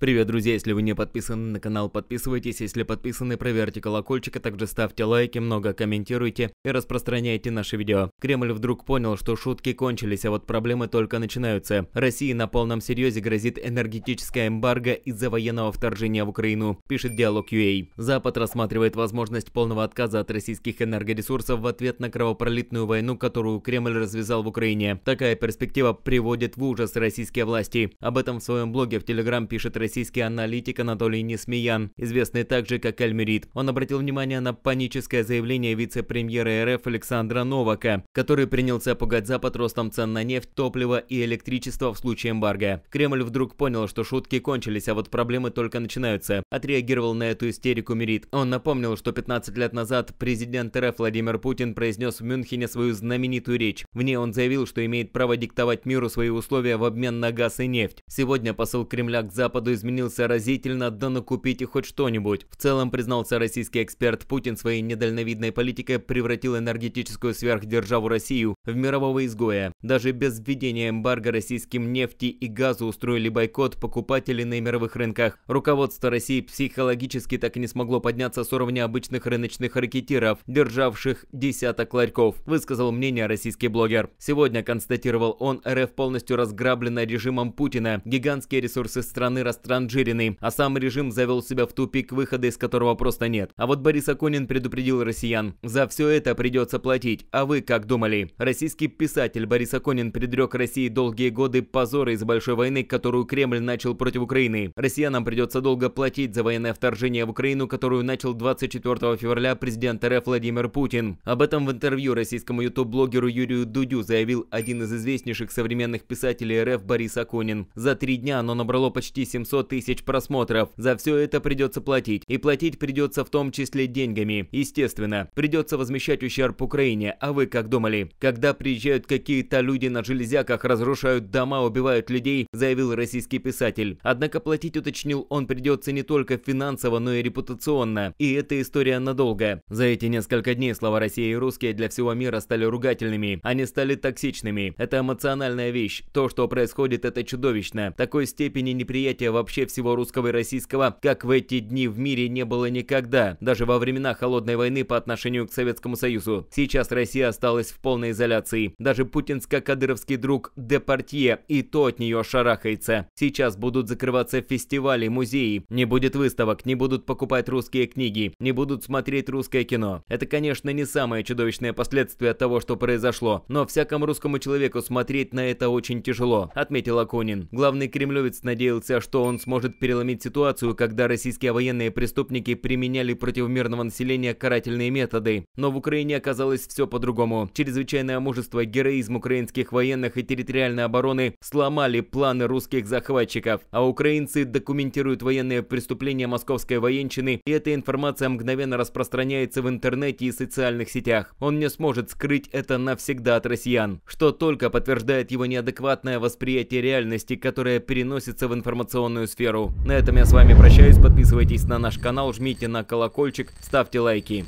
Привет, друзья, если вы не подписаны на канал, подписывайтесь, если подписаны, проверьте колокольчик, а также ставьте лайки, много комментируйте и распространяйте наши видео. Кремль вдруг понял, что шутки кончились, а вот проблемы только начинаются. России на полном серьезе грозит энергетическая эмбарго из-за военного вторжения в Украину, пишет Диалог UA. Запад рассматривает возможность полного отказа от российских энергоресурсов в ответ на кровопролитную войну, которую Кремль развязал в Украине. Такая перспектива приводит в ужас российские власти. Об этом в своем блоге в Телеграм пишет Россия российский аналитик Анатолий Несмеян, известный также как Альмерит. Он обратил внимание на паническое заявление вице-премьера РФ Александра Новака, который принялся пугать Запад ростом цен на нефть, топливо и электричество в случае эмбарго. Кремль вдруг понял, что шутки кончились, а вот проблемы только начинаются. Отреагировал на эту истерику Мерит. Он напомнил, что 15 лет назад президент РФ Владимир Путин произнес в Мюнхене свою знаменитую речь. В ней он заявил, что имеет право диктовать миру свои условия в обмен на газ и нефть. Сегодня посыл Кремля к Западу из изменился разительно, да накупите хоть что-нибудь. В целом, признался российский эксперт, Путин своей недальновидной политикой превратил энергетическую сверхдержаву Россию в мирового изгоя. Даже без введения эмбарго российским нефти и газу устроили бойкот покупателей на мировых рынках. Руководство России психологически так и не смогло подняться с уровня обычных рыночных ракетиров, державших десяток ларьков, высказал мнение российский блогер. Сегодня, констатировал он, РФ полностью разграблена режимом Путина. Гигантские ресурсы страны расстраиваются Ранджириной, а сам режим завел себя в тупик, выхода из которого просто нет. А вот Борис Аконин предупредил россиян, за все это придется платить, а вы как думали? Российский писатель Борис Аконин предрек России долгие годы позора из большой войны, которую Кремль начал против Украины. Россиянам придется долго платить за военное вторжение в Украину, которую начал 24 февраля президент РФ Владимир Путин. Об этом в интервью российскому youtube блогеру Юрию Дудю заявил один из известнейших современных писателей РФ Борис Аконин. За три дня оно набрало почти 700 100 тысяч просмотров. За все это придется платить. И платить придется в том числе деньгами. Естественно, придется возмещать ущерб Украине. А вы как думали? Когда приезжают какие-то люди на железяках, разрушают дома, убивают людей, заявил российский писатель. Однако платить, уточнил он, придется не только финансово, но и репутационно. И эта история надолго. За эти несколько дней слова России и русские для всего мира стали ругательными. Они стали токсичными. Это эмоциональная вещь. То, что происходит, это чудовищно. Такой степени неприятия вообще вообще всего русского и российского, как в эти дни в мире не было никогда, даже во времена Холодной войны по отношению к Советскому Союзу. Сейчас Россия осталась в полной изоляции. Даже путинско-кадыровский друг Департье и то от нее шарахается. Сейчас будут закрываться фестивали, музеи, не будет выставок, не будут покупать русские книги, не будут смотреть русское кино. Это, конечно, не самое чудовищное последствие того, что произошло, но всякому русскому человеку смотреть на это очень тяжело, отметил Акунин. Главный кремлевец надеялся, что он сможет переломить ситуацию, когда российские военные преступники применяли против мирного населения карательные методы. Но в Украине оказалось все по-другому. Чрезвычайное мужество, героизм украинских военных и территориальной обороны сломали планы русских захватчиков. А украинцы документируют военные преступления московской военщины, и эта информация мгновенно распространяется в интернете и социальных сетях. Он не сможет скрыть это навсегда от россиян, что только подтверждает его неадекватное восприятие реальности, которое переносится в информационную социальную сферу. На этом я с вами прощаюсь, подписывайтесь на наш канал, жмите на колокольчик, ставьте лайки.